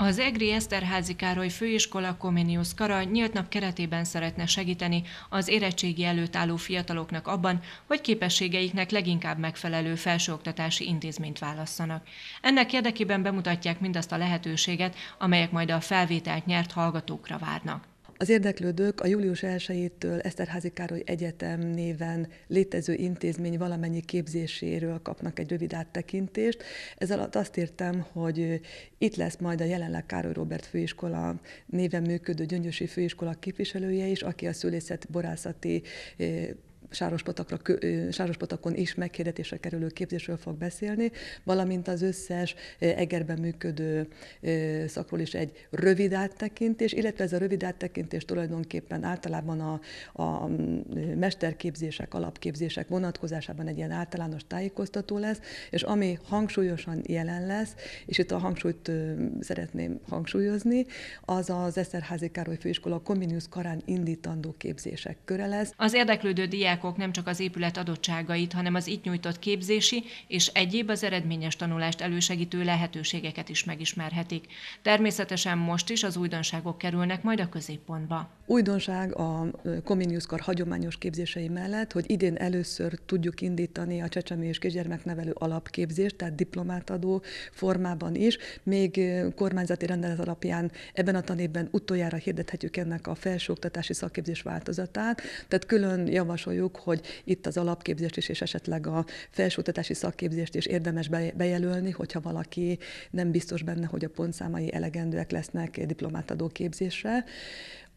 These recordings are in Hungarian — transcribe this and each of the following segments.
Az EGRI Eszterházi Károly Főiskola Koméniusz Kara nyílt nap keretében szeretne segíteni az érettségi előtt álló fiataloknak abban, hogy képességeiknek leginkább megfelelő felsőoktatási intézményt válasszanak. Ennek érdekében bemutatják mindazt a lehetőséget, amelyek majd a felvételt nyert hallgatókra várnak. Az érdeklődők a július 1-től Eszterházi Károly Egyetem néven létező intézmény valamennyi képzéséről kapnak egy rövid áttekintést. Ez alatt azt írtam, hogy itt lesz majd a jelenleg Károly Robert főiskola néven működő Gyöngyösi Főiskola képviselője is, aki a szülészet borászati eh, Sárospatakra, Sárospatakon is megkérdetésre kerülő képzésről fog beszélni, valamint az összes Egerben működő szakról is egy rövid áttekintés, illetve ez a rövid áttekintés tulajdonképpen általában a, a mesterképzések, alapképzések vonatkozásában egy ilyen általános tájékoztató lesz, és ami hangsúlyosan jelen lesz, és itt a hangsúlyt szeretném hangsúlyozni, az az Eszterházi Károly Főiskola Comenius Karán indítandó képzések köre lesz. Az érdeklődő diák diákok nem csak az épület adottságait, hanem az itt nyújtott képzési és egyéb az eredményes tanulást elősegítő lehetőségeket is megismerhetik. Természetesen most is az újdonságok kerülnek majd a középpontba. Újdonság a Kominiuszkar hagyományos képzései mellett, hogy idén először tudjuk indítani a csecsemő és kisgyermeknevelő alapképzést, tehát diplomát adó formában is. Még kormányzati rendelet alapján ebben a tanévben utoljára hirdethetjük ennek a felsőoktatási szakképzés változatát, tehát külön javasoljuk, gondoljuk, hogy itt az alapképzést is, és esetleg a felsőoktatási szakképzést is érdemes bejelölni, hogyha valaki nem biztos benne, hogy a pontszámai elegendőek lesznek diplomátadó képzésre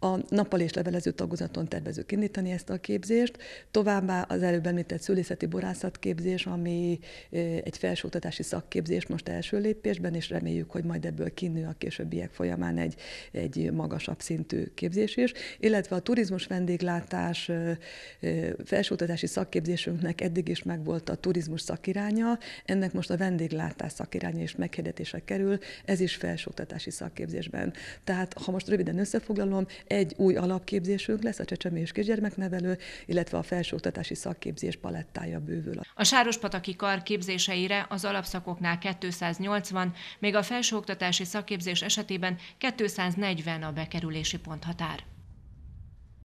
a nappal és levelező tagozaton tervezők indítani ezt a képzést, továbbá az előbb említett szülészeti borászat képzés, ami egy felsőoktatási szakképzés most első lépésben, és reméljük, hogy majd ebből kinő a későbbiek folyamán egy, egy magasabb szintű képzés is, illetve a turizmus vendéglátás felsőoktatási szakképzésünknek eddig is megvolt a turizmus szakiránya, ennek most a vendéglátás szakiránya is meghirdetésre kerül, ez is felsőoktatási szakképzésben. Tehát, ha most röviden összefoglalom, egy új alapképzésünk lesz, a csecsemő és kisgyermeknevelő, illetve a felsőoktatási szakképzés palettája bővül. A Sárospataki kar képzéseire az alapszakoknál 280, még a felsőoktatási szakképzés esetében 240 a bekerülési ponthatár.